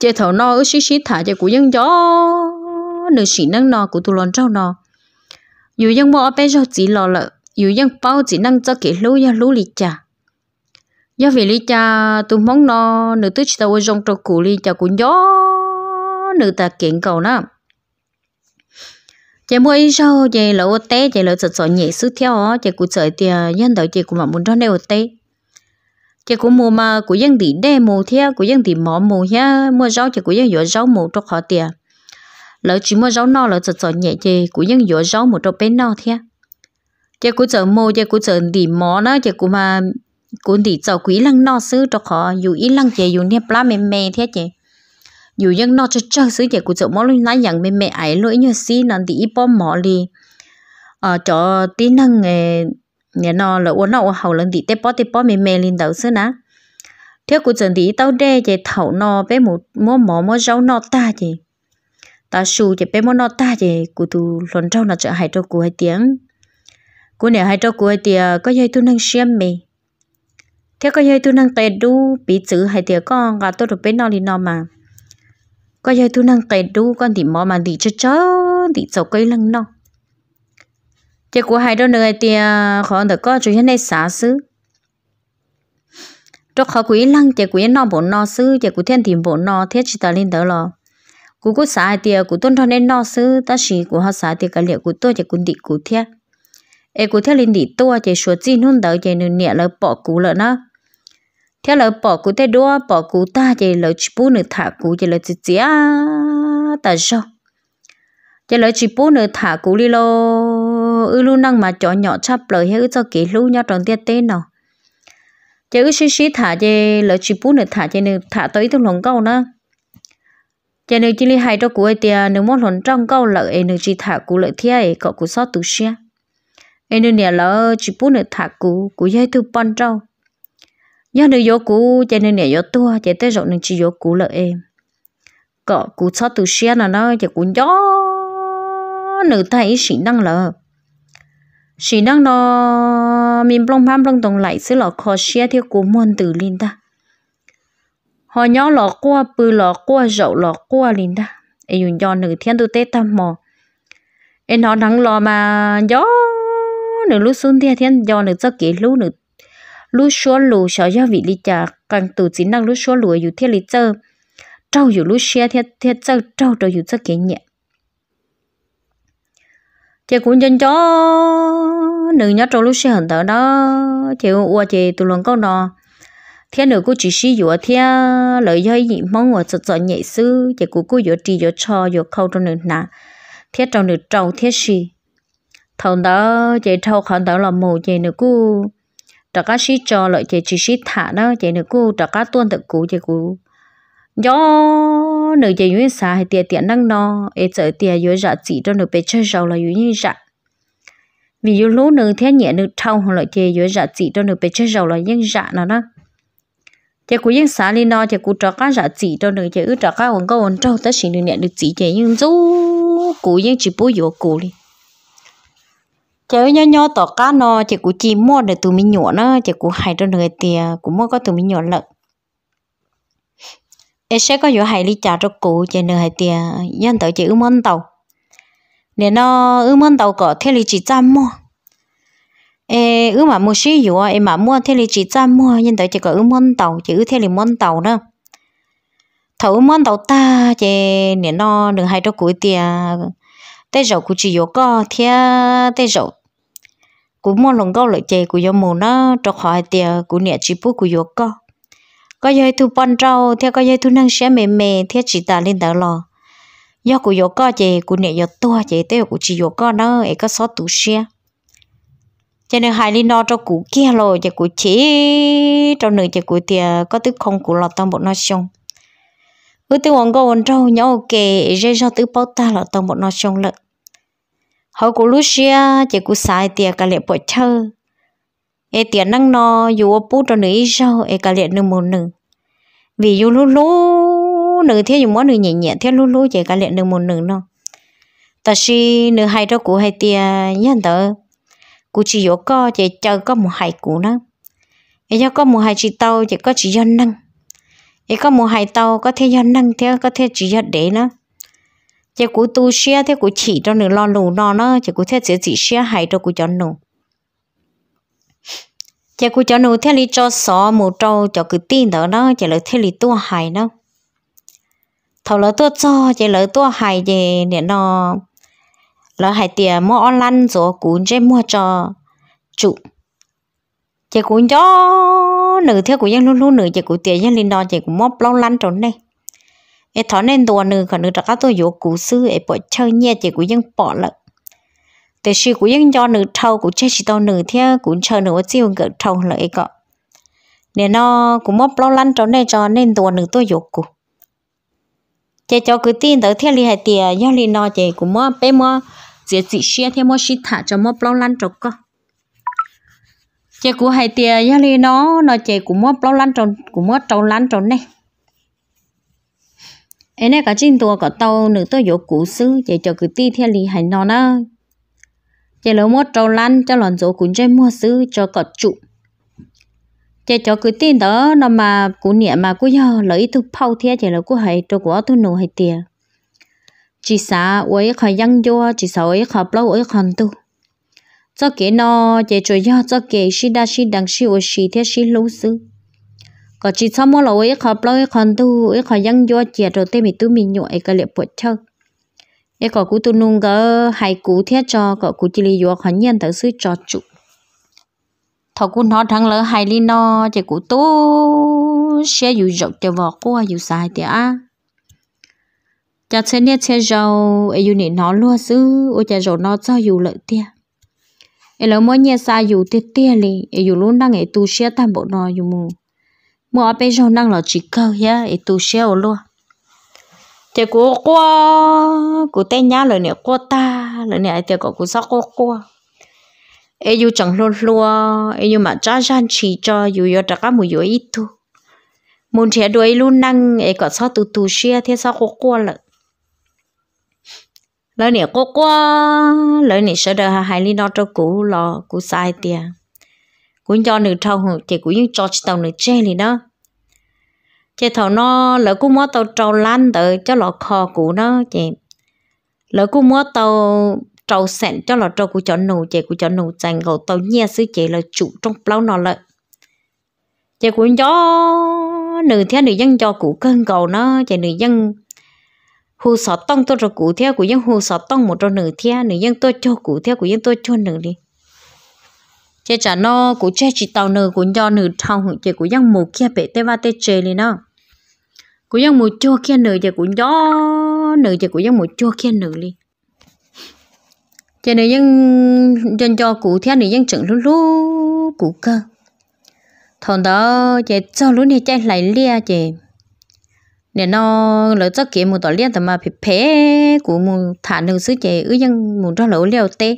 chỉ thầu nò ước xí xí thả chỉ cũng dân gió nửa xí năng nò, của tu lon trâu nò. dù dân mua ở bên cho chỉ lò lợ dù dân bao chỉ năng cho kỹ lú ya lú lịch chả do về lý cha tôi muốn nó nữ tức tao trong trâu cũ lý cha cũng gió nữ ta kiện cầu nó chị mua ít sau chị lỡ té chị lỡ sợ sợ nhẹ sức theo á chị cũng sợ thì dân đầu chị cũng mà muốn cho ô té chị cũng mua mà của dân thì đe mua theo của dân thì mỏ mua ha mua rau chị của dân dỗ rau mua cho họ tiền lỡ chỉ mua rau no lỡ sợ sợ nhẹ chị của dân dỗ rau mua cho bên no theo chị cũng sợ mua chị cũng sợ thì mỏ nó chị cũng mà cũng đi cháu quý lăng no sư cho khó dù ít lăng chị dù nếp mềm mềm thế chị dù dân no cho chơi sư chị cũng cháu mỗi lúc nãy dặn mềm mềm ấy lỗi như xí nó thì ít bom mỏ đi ờ cho tí năng ờ, nhà nó là uống nó hầu thì tế bó tế bó mềm mềm lên đầu sư nè thế cũng chẳng thì tao đe chị thầu nó bé một mua mỏ mua rau nó ta chị ta su chị bé mua nó ta chị cụ tu lần rau nó chợ hai trâu cụ hai tiếng cô nè hai trâu cụ hai tiếng có dây tu năng xem mì thế coi như tôi năng tệ đu bị chữ hay tiệt con gà tôi được bên nó đi nó mà coi như tôi năng tệ đu con thì mò mà thì chớ chớ thì sầu cây lăng nó thế của hai đứa này thì à, khó được có chủ nhân này xả xứ trong khó quý lăng thì quý nó bổ nó xứ thì quý thiên thì bổ nó thế chỉ ta lên đó lo cú cú xả thì à, cú tôn thon nên nó xứ ta chỉ cú họ xả thì cái liệu cú tôi thì cú địch cú thiệt e cú theo linh đi tua chỉ số chi nôn đầu chỉ nụ nhẹ lỡ bỏ cú lỡ nó theo lỡ bỏ cú thế đua bỏ cú ta chỉ lỡ chụp nửa thả cú chỉ lỡ chỉ chỉ à ta sao chỉ lỡ chụp nửa thả cú đi lo ư luôn năng mà chọn nhỏ chắp lời hay ư cho kỹ lu nhau tròn tiết tên nào chỉ ư xí xí thả chỉ lỡ chụp nửa thả chỉ nửa thả tới thằng lòng câu nữa chỉ nửa chỉ li hai cho cú ấy tiền nửa mốt lòng trong câu lỡ nửa chỉ thả cú lỡ thiê cọ cú sót tủ xe em nên nhà lỡ chỉ bút nữa thạc cú cú dây thứ bận trâu nhớ nữa vô cú cho nên nhà vô tua cho tới rồi nên chỉ vô cú là em cọ cú sao từ xe là nó cho cú gió nữ thấy sĩ năng lỡ sĩ năng nó mình plong pam plong tông lại xứ lọ khó xe theo cú muôn từ linh ta họ nhớ lọ qua bự lọ qua rậu lọ qua linh ta em dùng cho nữ thiên tu tết tam mò em nó nắng lọ mà gió nữa lúc xuống thì thiên do nữa cho kỹ lúc nữa lúc xóa lù sợ do vị lý trả càng tụ chỉ năng lúc xóa lù ở thiên lý chơi trâu dù lúc xe thiên thiên chơi trâu trâu dù chơi kỹ nhẹ chị cũng chân cho nữ nhớ trâu lúc xe hình tờ đó chị ua chị tụ lần câu nọ thiên nữ cô chỉ sử dụng thiên lợi do gì mong ở sợ sợ nhẹ sư chị cũng cô dựa trì dựa cho dựa khâu trong nữ nà thiết trong nữ trâu thiết gì thằng đó chị thâu khẩn đó là mù chị nữa cu trả cá xí cho lại chị chỉ xí thả đó chị nữa cu trả cá tuôn tự cú chị cú gió nửa chị dưới xa hay tiền tiền năng no ấy sợ tiền dưới dạ chỉ cho nửa bé chơi rầu là dưới như dạ vì dưới lú nửa thế nhẹ nửa thâu hoặc là chị dưới dạ chỉ cho nửa bé chơi rầu là nhân dạ nó đó chị cú dân xã lên nó chị cú trả cá dạ chỉ cho nửa chị ư trả cá còn có còn trâu tới xin nửa nhẹ được chỉ chị nhưng dấu cú dân chỉ bố dỗ cú đi chế nhỏ nhỏ tỏ cá nó chỉ cú chỉ mua để tụi mình nhổ nó chỉ cú hay cho người tiền cú mua có tụi mình nhổ lợn em sẽ có chỗ hay đi trả cho cụ chỉ nơi hay tiền nhân tới chỉ ưu món tàu nên nó ưu món tàu có thế lý chỉ chăm mua ê ưu mà mua xí dụ em mà mua thế lý chỉ chăm mua nhân tới chỉ có ưu món tàu chỉ ưu thế lý món tàu đó thấu món tàu ta chỉ nên nó đừng hay cho cụ tiền tay rậu của chị vô có thia tay rậu cú mua lồng gấu lợi chè của vô mù nó cho hỏi tiề của nè chị bố của vô có có dây thu bón rau theo có dây thu năng sẽ mềm mềm, theo chị ta lên đảo lò do của vô có chè của nè vô tua chè tay của chị vô có nó ấy có sót tủ xe cho nên hai linh no cho cụ kia rồi cho cụ chỉ cho nữ cho cụ tiề có tức không cụ lọt tăng bộ nó xong cứ tiêu ông gấu trâu nhau kề rê rau tứ bao ta là tông bọn nó trông lợn hậu của Lucia chỉ của sai tiệt cả lệ bội thơ e tiền năng nó dù ô bút cho nữ rau e cả lệ nữ một nửa vì dù lú lú nửa thế dù món nửa nhẹ nhẹ thế lú lú chỉ cả lệ nữ một nửa nó ta si nửa hai đó của hai tiền nhân tớ cụ chỉ vô co chỉ chờ có một hai cụ nó e cho có một hai chị tàu chỉ có chỉ dân năng ý có mua hai tàu có thể do năng theo có thể chỉ do đấy nó chỉ cú tu xe theo cú chỉ cho nữa lo lù nó nó chỉ cú theo chỉ chỉ xe hai cho cú cho nụ chỉ cú cho nụ theo lý cho sọ một trâu cho cứ tin đó nó chỉ là theo lý tu hai nó thầu là tu cho chỉ là tu hai gì để nó lỡ hai tiền mua online rồi cú chơi mua cho chủ chị cũng cho nữ theo của dân luôn luôn nữ chị cũng tiền dân lên đó chị cũng móp lâu lăn trốn đây ế thọ nên đồ nữ còn nữ đã có tôi dỗ cụ sư ế bỏ chơi nhẹ chị cũng dân bỏ lợ thế sự của dân cho nữ thâu của chơi chỉ tao nữ theo cũng chơi nữ chiêu gỡ thâu lợi cọ nên nó cũng móp lâu lăn trốn đây cho nên đồ nữ tôi dỗ cụ chị cho cứ tin tới theo li hai tiền dân lên đó chị cũng móp bé móp dễ chị share theo móp shit thả cho móp lâu lăn trốn cơ chị cũng hay tiền giá li nó nó chè cũng mua bao lăn tròn cũng mua trâu lăn tròn này ấy này cả trên tua cả tàu nữ tôi dỗ cũ xứ chị cho cứ ti theo li hay nó nó chị lỡ mua trâu lăn cho lần dỗ cũng chơi mua xứ cho cả trụ chị cho cứ tin đó nó mà cũ niệm mà cũ giờ lấy thứ phao theo chị lỡ cũ hay cho của tôi nổ hay tiền chỉ sợ ấy khỏi dân do chỉ sợ ấy khỏi lâu ấy còn tu cho kế nó chế cho do cho kế xí đa xí đằng xí ô xí thế xí lú xứ có chỉ sau mỗi lâu ấy khó lâu ấy khó tu ấy khó dăng do chia rồi tê mình tu mình nhụa ấy cái liệu bột thơ ấy có cú tu nung gỡ hai cú thế cho có cú chỉ lý do khó nhiên tới sư cho chủ thọ cú nó thằng lỡ hai lý nó chế cú tu sẽ dụ dọc cho vỏ qua dụ sai thì á cha xe nét xe giàu ấy dụ nị nó luôn sư ôi cha rồi nó cho dụ lợi tiền e lo mo nye sa yu te te li e yu lu nang e tu sửa tam bộ no dù mu mua a pe jo nang lo chỉ câu ya e tu sửa luôn. lo te ko ko ko te nya lo ne ko ta lo ne te ko ku sa ko ko ai dù chẳng luôn luôn, ai dù mà cha jan chỉ cho dù giờ ta ka mu ít thu, muốn trẻ đuổi luôn năng ai có sao tu tu sửa thế sao có qua lợ lỡ nè cô quá lỡ nè sợ đời hai lý nó cho cũ lò cũ sai tiệt cũng cho nữ thầu hụt thì cũng những cho tàu nữ che thì đó chị thầu nó lỡ cũng mua tàu trâu lan tới cho lọ kho cũ nó chị lỡ cũng mua tàu trâu sẹn cho lọ trâu của chó nụ chị của chó nụ dành gầu tàu nhia sư chị là chủ trong lâu nó lợi chị cũng cho nữ thiên nữ dân cho cũ cân cầu nó chị nữ dân hù sọ tông tôi rồi cụ theo của dân hù sọ tông một rồi nửa theo nửa dân tôi cho cụ theo của dân tôi cho nửa đi chế trả nó cụ chế chỉ tàu nửa của do nửa thằng hụt chế của dân mù kia bể tê va tê chê liền đó, của dân mù chua kia nửa chế của do nửa chế của dân mù chua kia nửa đi chế nửa dân dân cho cụ theo nửa dân chừng luôn luôn cụ cơ thằng đó chế cho luôn này chế lại lia chế nè nó lỡ cho kia một tỏ liên tầm mà phải phê của một thả nương sứ chế ư dân một cho lẩu liều tê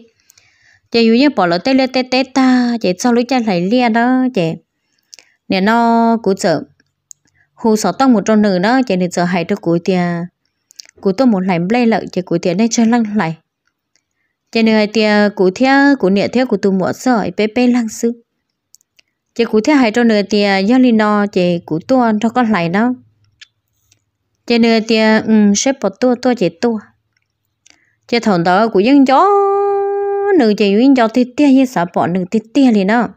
chế ư dân bỏ lỡ tê liều tê tê ta chế sau lối chân lại lia đó chế nè nó cũng sợ hù sọ tông một trong nữ đó chế nên sợ hay được cuối tia cuối tôi một lạnh lây lợi chế cuối tia nên cho lăng lại chế nên tia cuối theo cuối nịa theo của tôi mua sợi pê pê lăng sư chế cuối theo hay cho nữ tia do lý nó chế cuối tôi cho con lại đó chỉ nữa thì ừ, um xếp bỏ tua tua chỉ tua chỉ thằng đó cũng vẫn gió nữ chỉ vẫn gió thì tia như sao bỏ nữ thì tia liền đó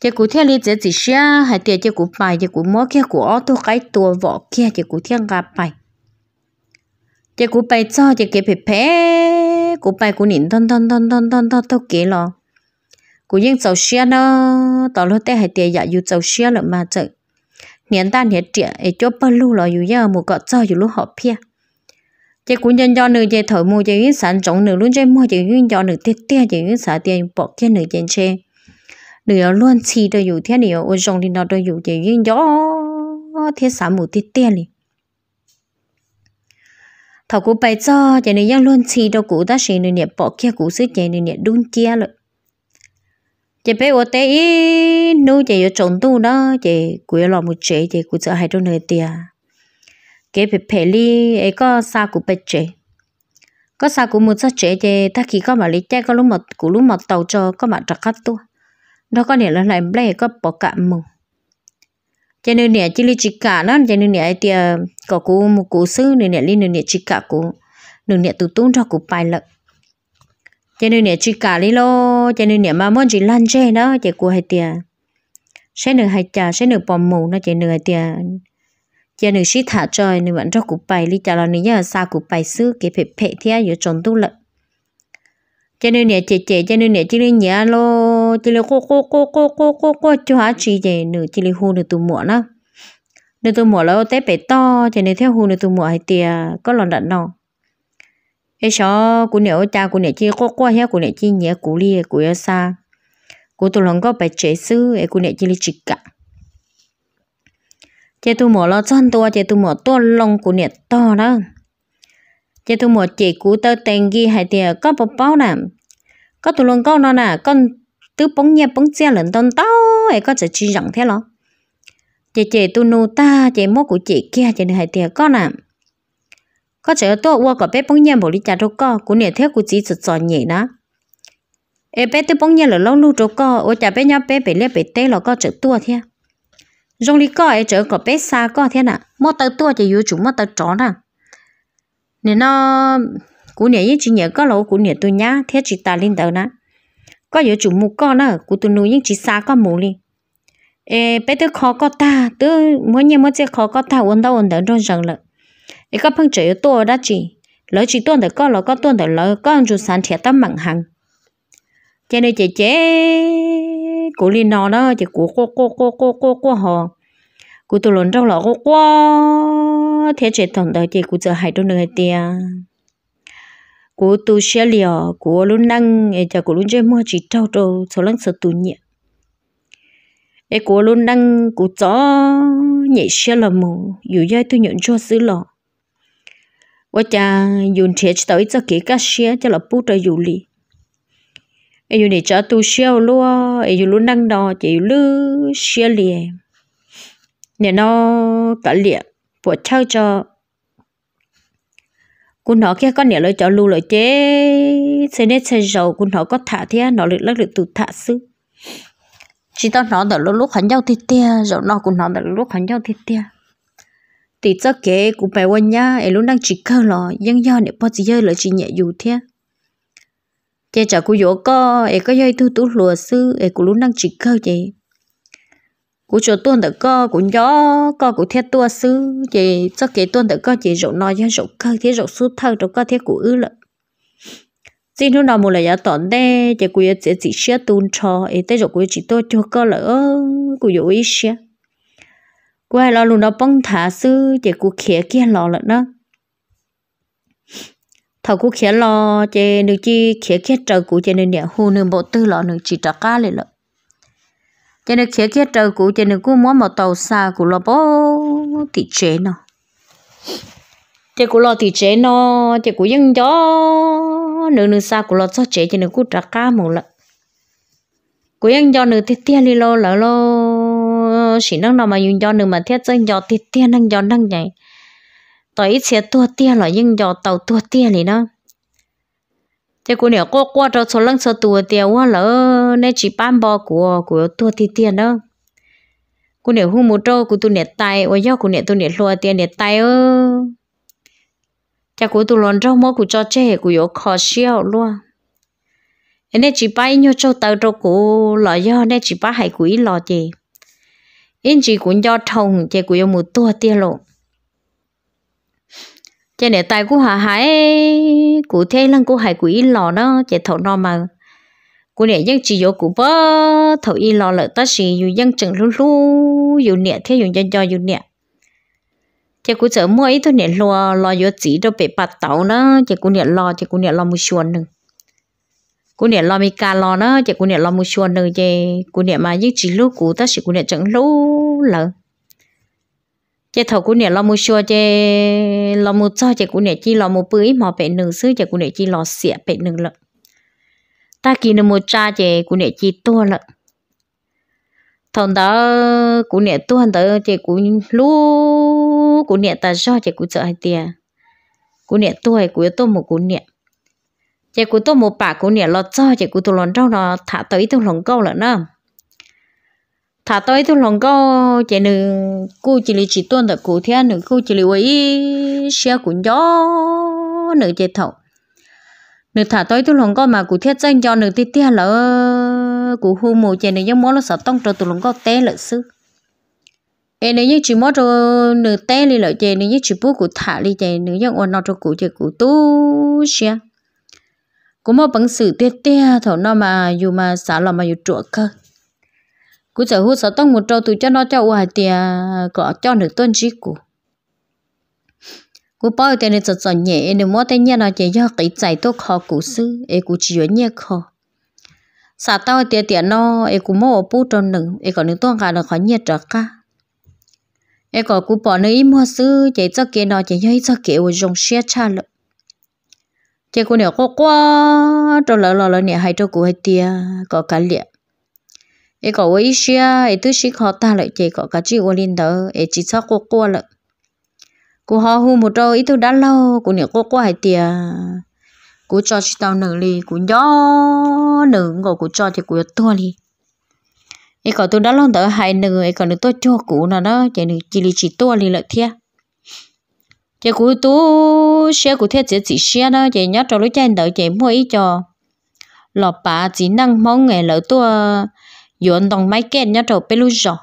chỉ cũng theo lý chỉ chỉ xe hay tia chỉ cũng bài chỉ cũng mua kia của ô tô cái tua vỏ kia chỉ cũng theo gặp bài chỉ cũng bài cho chỉ cái phê phê cũng bài cũng nín thon thon thon thon thon thon thâu kế lo cũng vẫn giàu xe nó tao lo té hay tia dạ dù giàu xe lợn mà chơi nhiệt 年大年 trẻ ấy cho bao lâu là dù giờ một cọ cho dù lúc họ phe chị cũng nhân do nữ chị thổi mua chị yến sản trọng nữ luôn chơi mua chị yến do nữ tiết tia chị yến sản tiền bỏ kia nữ trên xe nữ ở luôn chi đôi dù thế nữ ở trong đi nào đôi dù chị yến do thế xả một tiết tia liền thầu cũng bày cho chị nữ yến luôn chi đôi cụ ta xí nữ nhẹ bỏ kia cụ sứ chị nữ nhẹ đúng kia rồi chị bé ô tê ý nu chị ở trộn tu đó chị cúi lò một chế, chị cúi sợ hai đôi nơi tia kế bị phê li, ấy có sa của bé chế, có sa của một sa chế, chị ta khi có mà lý chơi có lúc mà cú lúc mà tàu cho có mà trật khách tu nó có nghĩa là lại bé có bỏ cả mù cho nên nè chỉ lý chỉ cả nó cho nên nè tia có cú một cú sư nên nè lý nên nè chỉ cả cú nên nè tụt tụt cho cú bài lợn cho nên nè chỉ cả lý lo cho nên nè mà muốn chỉ lăn chê đó chị của hai tia sẽ được hai trà sẽ được bò mù nó chị nửa tia chị nửa xí thả trời nửa vẫn cho cụ bài lý trả là nửa giờ xa cụ bài xứ cái phệ phệ theo giữa tròn tu lợi cho nên nè chị chị cho nên nè chỉ lên nhà lo chỉ lên cô cô cô cô cô cô cô cho hả chị về nửa chị lên hô nửa tụ muộn đó nửa tụ muộn lo té bể to cho nên theo hô nửa tụ muộn hai tia có lòng đạn nào ấy cho cô nè ta cô nè chi có qua hết cô nè chi nhớ cô li cô ở xa cô tôi lòng có bài chế sư ấy cô nè chi li chỉ cả chế tôi mở lo chân tôi chế tôi mở to lòng cô nè to đó chế tôi mở chế cô tơ tên ghi hai tiền có bao bao nè có tôi lòng có nó nè con tứ bóng nhẹ bóng xe lần tôn tao ấy có chỉ chỉ rằng thế lo chế chế tôi nô ta chế mốt của chị kia chế hai tiền có nè có chở tô qua có bé bóng nhẹ một đi cha đâu có cũng nè thế cũng chỉ sụt sọ nhỉ na, em bé tư bóng nhẹ là lâu lâu đâu có ô cha bé nhau bé bé lê bé té là có chở tua thế rồi lý có em chở có bé xa có thế nè mò tới tua thì yêu chúng mò tới chó nè nên nó cũng nè những chuyện nhẹ có lâu cũng nè tôi nhá thế chỉ ta lên đầu nè có yêu chúng mù con nè cũng tôi nuôi những chỉ xa có mù đi, ê bé tư khó có ta tư mỗi nhẹ mỗi chỉ khó có ta ổn đâu ổn đâu rồi rằng là ý có phong trời đó chị lỡ chị tuôn được con lỡ có tuôn được lỡ con sản thiệt tâm mặn hằng cho nên chị chế cụ liên nó đó chị cụ cô cô cô cô cô cô hò cụ tụ lộn trong lọ cô cô thế chị thằng đời chị cụ giờ hại trong nơi tia cụ tụ xe liò cụ luôn năng ấy cho cụ luôn chơi mua chỉ trâu trâu số lăng sợ tụ nhẹ ấy cụ luôn năng cụ chó nhảy xe là mù dù dây tôi nhận cho xứ lọ 我家用铁去到一只给个些，叫了不着有理。哎呦，你这都笑咯，哎呦，路难道就有路些哩？你那个哩，不吵着。cô e e nó kia con nhảy lời cho lù chế thế nên xe dầu cô nó có thả thế nó lại lắc được từ thả sư chỉ tao nó đợi lúc lúc nhau thì tia dầu nó cô nó đợi lúc hắn nhau thì tia thì cho kế cũng phải quên nhá em luôn đang chỉ cơ lò nhưng do để bao giờ là chỉ nhẹ dù thế chị chả cô dỗ co em có dây tu tu lùa sư em cũng luôn đang chỉ cơ chị cô cho tuôn tự co cũng gió co cũng thiết tua sư chị cho kế tuôn tự co chị rộng nói cho rộng cơ thế rộng sư thân rộng co thế của ư lợn xin lúc nào một là giá tỏn đê, chị cô chỉ chỉ xe tuôn cho em tới rộng cô chỉ tôi cho co lỡ cô dỗ ý xe quá lo luôn nó bông thả sư chỉ cụ khía kia lo lận đó thầu cụ khía lo chỉ nữ chi khía kia trời cụ chỉ nữ nhẹ hù nữ bộ tư lo nữ chỉ trả cá lại lận chỉ nữ khía kia trời cụ chỉ nữ cụ muốn một tàu xa cụ lo bố thị chế nó chỉ cụ lo thị chế nó chỉ cụ dưng cho nữ nữ xa cụ lo cho chế chỉ nữ cú trả cá một lận cụ dưng cho nữ thì tia li lo lỡ lo nó chỉ năng nào mà dùng gió nữa mà thiết chân gió thì tiên năng gió năng nhảy tỏi ít xe tua tia là nhưng gió tàu tua tia này nó thế cô nè cô qua cho số lăng số tua tia quá lỡ nên chỉ ban bò của của tua tia tia đó cô nè hung một trâu cô tôi nè tay ôi do cô nè tu nè lùa tia nè tay ơ chắc cô tôi lòn trâu mó cô cho chê cô yếu khó xiao luôn nên chỉ bay nhau cho tàu trâu cô lọ do nên chỉ bay hải quỷ lọ gì chỉ chỉ cũng cũng do có một tua tiền lộ 因只管要痛，结果又冇多啲咯。cho nên tài của hà hải cụ thế lăng của hải cụ lò đó chỉ thầu nó mà cô nè dân chỉ vô cụ bơ thầu y lò lợi ta chỉ dù dân chừng luôn luôn dù nè thế dù dân cho dù nè chỉ cụ sợ mua ít thôi nè lo lo vô chỉ đâu bị bắt tàu nữa chỉ cụ nè lò chỉ cụ nè lò một xuồng nữa cú nè lo mi cà lo nó chỉ cú nè lo mua xuân nữa chứ cú nè mà giết chỉ lú cú ta sẽ cú nè chẳng lú lợ chứ thầu cú nè lo mua xuân chứ lo mua cho chứ cú nè chỉ lo mua bưởi mà bé nương xứ chứ cú nè chỉ lo xịa bé nương lợ ta kỳ nè mua cha chứ cú nè chỉ tua lợ thằng đó cú nè tua thằng đó chứ cú lú cú nè ta cho chứ cú sợ hai tiền cú nè tua hay cú tua một cú nè chị cụ tôi một bà cụ nè lo cho chị cụ tôi lon cho nó thả tới tôi lồng câu là nó thả tới tôi lồng câu chị nữ cụ chỉ lấy chỉ tuân được cụ thế nữ cụ chỉ lấy ấy xe cũng gió nữ chị thầu nữ thả tới tôi lồng câu mà cụ thiết danh cho nữ tít tía là cụ hu mù chị nữ giống món nó sợ tông cho tôi lồng câu té lợi sư ê nếu như chỉ mót cho nữ té đi lợi chị nếu như chỉ bố của thả đi chị nếu như ôn nó cho cụ chị cụ tu xe cú mà bằng sự tê tê thầu nó mà dù mà xả lòng mà dù trụ cơ cú sở hữu sở tông một trâu từ cho nó cho u uài tiền có cho được tuân trí cú. cú bao tiền này sợ sợ nhẹ nếu mua tiền nhà nó chỉ cho cái giải tốt khó cú sư ấy cú chỉ chuyện nhẹ khó xả tao tiền tiền nó ấy cú mua ở bút trong nừng ấy còn những tuần cả là khó nhẹ trở cả ấy còn cú bỏ nơi mua sư chỉ cho kia nó chỉ cho kia u dùng xe cha lợi chỉ có nè quá quá cho lỡ lỡ lỡ nè hay cho cụ hay tia có cả liệt ấy có với xia ấy thứ xí khó ta lại chỉ có cả chỉ quan linh đó ấy chỉ sao quá quá lợ cụ họ hu một trâu ít thứ đã lâu cụ nè quá quá hay tia cụ cho chỉ tao nửa li cụ gió nửa ngồi cụ cho thì cụ tua li ấy có tôi đã lâu đó hai nửa ấy còn được tôi cho cụ nào đó chỉ nửa chỉ li chỉ tua li lợ thiệt chị cú tú xe cụ thiết chị chỉ xe đó chỉ nhớ cho lúc trên đỡ chị mỗi cho lọ bà chỉ năng mong nghề lỡ tua dọn đồng máy kết nhớ cho bê lu cho,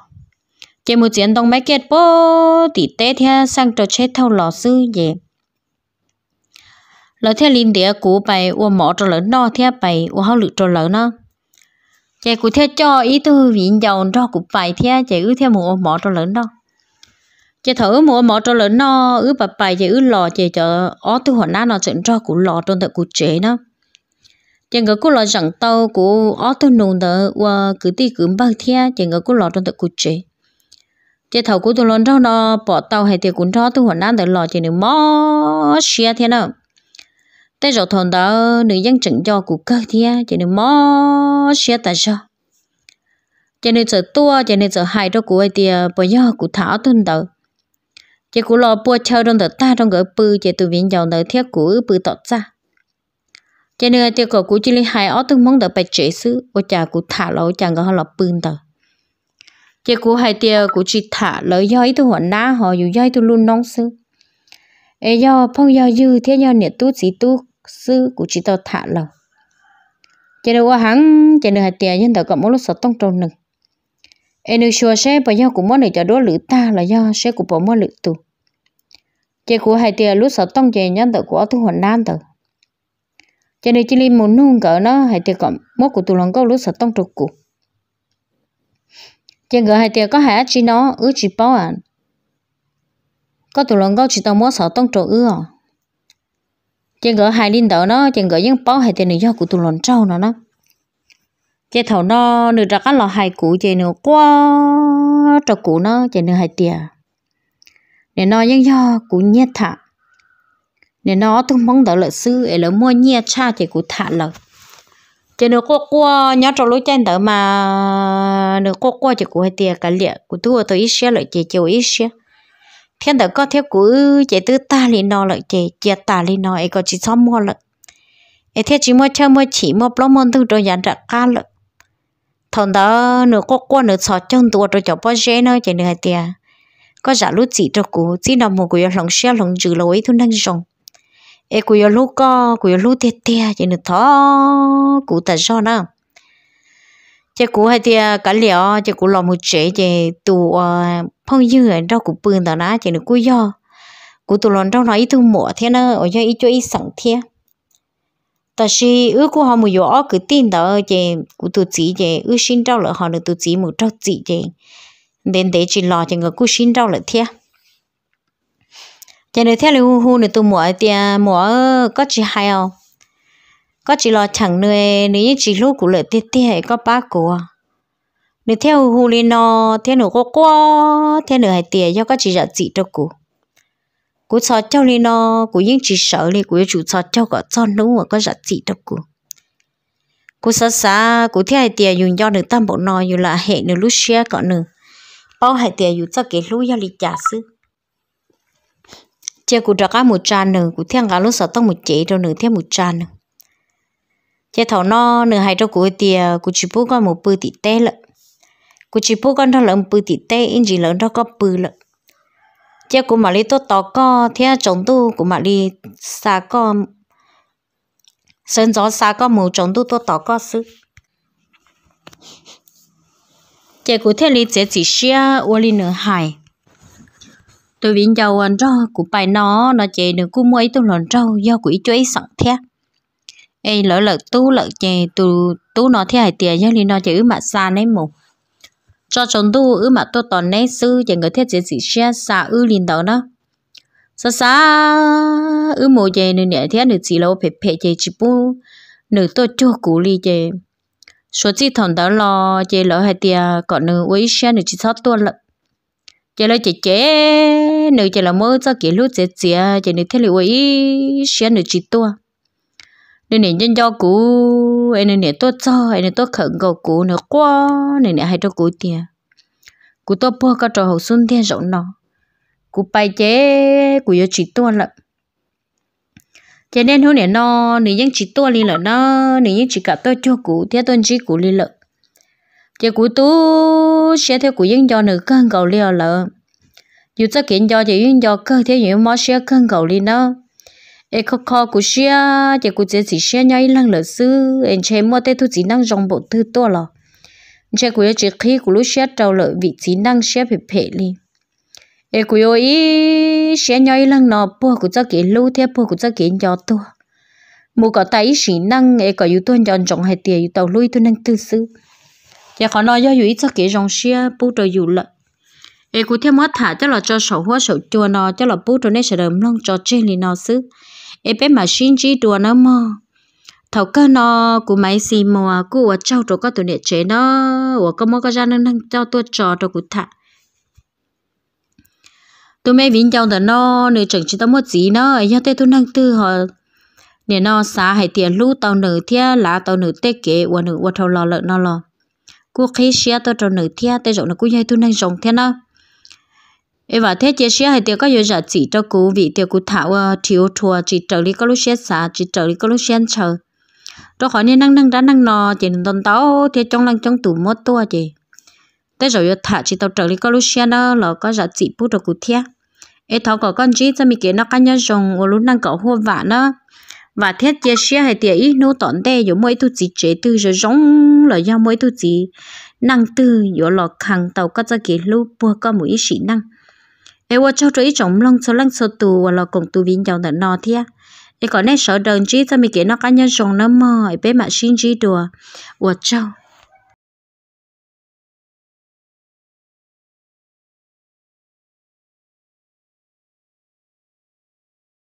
chị một chuyện đồng máy kết bố thì té theo sang trò chết thâu lọ sư vậy lỡ theo linh địa cụ bay u mỏ cho lỡ no theo bay u hao lự cho lỡ nó chị cụ theo cho ý tư vị giàu cho cụ bay theo chỉ cứ theo một mỏ cho lỡ đó chị thử mua mỏ cho lớn nó ứ bà bài chị ứ lò chị cho ó tu hòn nó chuyện cho cụ lò trong tại cụ chế nó chị ngờ cụ lò chẳng tàu cụ ó tu nùng tờ và cứ ti cứ bao thia chị ngờ cụ lò trong tại cụ chế chị thầu cụ tôi lớn cho nó bỏ tàu hay thì cuốn cho tu hòn nó tại lò chị nếu mò xia thế nào tới rồi thằng đó nữ dân chỉnh cho cụ cơ thia chị nếu mò xia tại sao chị nên giờ tua chị nên giờ hai cho cụ ấy thì bây giờ cụ thảo tuần đầu chỉ cú lo bua chơi trong tờ ta trong gỡ bự chỉ tụi viên giàu nợ thiết cú bự tọt ra chỉ nữa chỉ có cú chỉ li hai ó từng mong tờ bạch chế sư ô cha cú thả lo chàng có họ lọp bự tờ chỉ cú hai tia cú chỉ thả lo dõi tụi hoàn đá họ dù dõi tụi luôn nong sư ấy do phong do dư thế do nhiệt tu sĩ tu sư cú chỉ tao thả lo chỉ đâu có hắn chỉ được hai tia nhưng tờ có một lúc sợ tông trâu nực em xua xe bà nhau cũng muốn để cho đố lữ ta là do xe của bà mua lữ tù chị của hai tia lúc sợ tông chị nhân tự của tôi hoàn nam tự cho nên chỉ linh muốn nung cỡ nó hai tia còn mốt của tôi lòng câu lúc sợ tông trục cụ chị gỡ hai tia có hai chỉ nó ứ chỉ bao à có tôi lòng câu chỉ tao muốn sợ tông trục ứ à chị gỡ hai linh tự nó chị gỡ những bao hai tia này do của tôi lòng trâu nó nó chế thầu nó nửa ra các lò hai cũ chế nửa quá trò cũ nó chế nửa hai tiền nên nó nhưng do cũ nhiệt thả nên nó tôi mong đợi lợi sư để lỡ mua nhia cha chế cũ thả lợ chế nửa qua qua nhớ trò lối chân đỡ mà nửa qua qua chế cũ hai tiền cả liệt cũ thua tới ít xe lại chế chiều ít xe thiên đỡ có theo cũ chế tư ta lên nó lại chế chia ta lên nó ấy có chỉ xóm mua lợi ấy thế chỉ mua chơi mua chỉ mua plomon tư rồi dàn ra ca lợi thằng đó nó có qua nó sọt chân tua rồi cho bao dễ nữa chỉ nửa tia có giả lúc chỉ cho cô chỉ nằm một cái lòng xe lòng dữ lối thun đang rồng e cú yo lúc có cú yo lúc tia tia chỉ nửa thọ cú ta do nữa chỉ cú hay tia cả liệu chỉ cô lòng một chế chỉ tua ờ, phong dương ở đâu cú bưng đó ná chỉ nửa cô yo cô tụ lòng đâu nói ít thu mùa thế nó ở do ít cho ít sẵn thiệt ta si ước của họ mù gió cứ tin đó chị của tụi chị chị ước xin trao lợi họ được tụi chị mù trao chị chị đến để chị người cứ xin trao lợi thiệt cho nên theo lưu hu nữa tụi mùa thì mùa có chị hay không chẳng nơi nếu như chị lúc của lợi tiết tiết có ba của nếu theo hu lên nó quá theo nữa hay tiền do có chị dạy chị cho cú cho cháu lên nó cú những chỉ sợ lên cú chủ cho cháu có cho nó mà có giá trị đâu cú cú sợ xa cú thấy hai tiền dùng cho được tam bộ nò dù là hệ nửa lúc xe có nửa bao hệ tiền dùng cho cái lúa giao lịch trả sư chơi cú đặt cái một tràn nửa cú thấy cả lúc sợ tông một chế rồi nửa thấy một tràn nửa chơi thầu nó nửa hai trong cú tiền cú chỉ bút con một bự tỷ tê lợ cú chỉ bút con nó lợn bự tỷ tê in chỉ lợn nó có bự lợn chế của mà li tốt to co thế trồng tu của mà li xa co sơn gió xa co mù trồng tu tốt to co sư chế của thế li chế chỉ xia ô li nửa hải tôi vĩnh châu ăn cho của bài nó nó chế được cú mua ấy tôi lòn rau do quỷ chuối sẵn thế ấy lỡ lợt tu lợt chè tu tu nó thế hải tiền nhớ li nó chữ mà xa nấy mù cho chúng tu ư mà tôi toàn nấy sư chẳng người thiết chế gì xe xa ư liền đó nó xa xa ư mồ dề nữ nhẹ thiết nữ chỉ lâu phê phê dề chỉ bu nữ tôi chua cú li dề số chỉ thằng đó lo dề lỡ hai tia còn nữ quấy xe nữ chỉ sót tuôn lận dề lỡ chế chế nữ dề là mơ cho kỷ lúc chế chế dề nữ thiết liệu quấy xe nữ chỉ tuôn nên nè nhân do cũ em nè tốt cho anh nè tốt khẩn cầu cũ nữa quá nè nè hay cho cũ tiền cú tốt bơ có trò học xuân thiên rộng nó cú bay chế cú yêu chỉ tua lận cho nên hôm nay nó nếu những chỉ tua li lợn nó nếu những chỉ cả tôi cho cú theo tôi chỉ cú li lợn cho cú tú sẽ theo cú những do nữ cân cầu li lợn dù cho kiện do chỉ những do cơ theo những món sẽ cân cầu li nó e khó khó của xia chỉ chỉ chỉ xia nhau lăng em chế mua tê thu chỉ năng dòng bộ thư to lò chế của chỉ khi của lúc xia trâu lỡ vị trí năng xia bị phê li e của yo ý xia nhau lăng nọ bùa của cho kỹ lưu theo bùa của cho kỹ nhỏ to mù có tay xí năng e có yếu tố nhọn trọng hay tiền tàu lui tôi năng tư sư chỉ khó nói do yếu cho kỹ dòng xia bù trời yếu lợ e thả cho là cho sầu hoa sầu chua nó cho là bù trời nên sẽ đầm lông cho trên li nó sư e bé mà xin chi đùa nó mò thầu cơ nó của máy xì mò của ở trâu rồi có tụi nè chế nó ở có mò có ra nâng nâng trâu tôi trò rồi của thạ tụi mày vĩnh trong đó nó nửa chẳng chỉ tao một gì nó ấy tê tôi nâng tư họ nè nó xả hay tiền lũ tao nửa thia lá tao nửa tê kế qua nửa qua thầu lò lợn nó lò cô khi xia tao trâu nửa thia tê rộng nó cô dây tôi nâng rộng thia nó e và thế chia sẻ hay tiêu có yêu chỉ cho cú vị tiêu cú thảo ờ, thiếu thua chỉ trở đi có lúc xét xả chỉ trở đi có lúc xét chờ đó khỏi nên năng năng đã năng nò chỉ tồn táo thế trong lăng trong tủ mất tua gì, thế rồi vừa thả chỉ tàu trở đi có lúc xét đó là có giả chỉ bút được cú thia e thảo có con chỉ cho mình kiến nó cá nhân dùng ở lúc năng cậu hô vạn nó và thiết chia sẻ hay tiêu ít nô tổn tê yếu mỗi tu chỉ chế từ giờ giống là do mỗi tu chỉ năng từ yếu lọ khẳng tàu có cho kỳ lưu bua có mũi sĩ năng ai vợ cháu trai chồng long số lăng số tù và lo cùng tù viên dòng tận nò thia ai còn nét sở đơn chí cho mình kể nó cá nhân chồng nó mò ai bé mà xin chí đùa vợ cháu